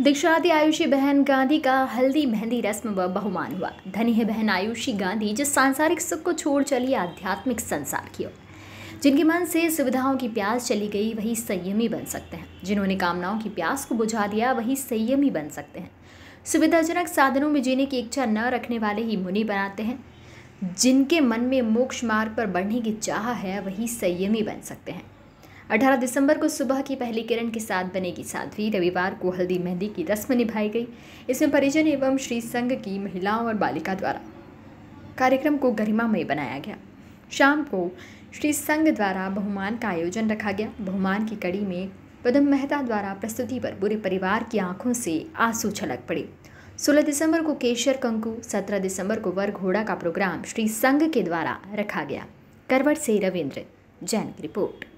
दीक्षादी आयुषी बहन गांधी का हल्दी मेहंदी रस्म व बहुमान हुआ धनी है बहन आयुषी गांधी जो सांसारिक सुख को छोड़ चली आध्यात्मिक संसार की ओर जिनके मन से सुविधाओं की प्यास चली गई वही संयमी बन सकते हैं जिन्होंने कामनाओं की प्यास को बुझा दिया वही संयमी बन सकते हैं सुविधाजनक साधनों में जीने की इच्छा न रखने वाले ही मुनि बनाते हैं जिनके मन में मोक्ष मार्ग पर बढ़ने की चाह है वही संयमी बन सकते हैं 18 दिसंबर को सुबह की पहली किरण के साथ बनेगी साध्वी रविवार को हल्दी मेहंदी की रस्म निभाई गई इसमें परिजन एवं श्री संघ की महिलाओं और बालिका द्वारा कार्यक्रम को गरिमामय बनाया गया शाम को श्री संघ द्वारा बहुमान का आयोजन रखा गया बहुमान की कड़ी में पदम मेहता द्वारा प्रस्तुति पर पूरे परिवार की आंखों से आंसू छलक पड़े 16 दिसंबर को केशर कंकु 17 दिसंबर को वर घोड़ा का प्रोग्राम श्री संघ के द्वारा रखा गया करवट से रविंद्र जैन की रिपोर्ट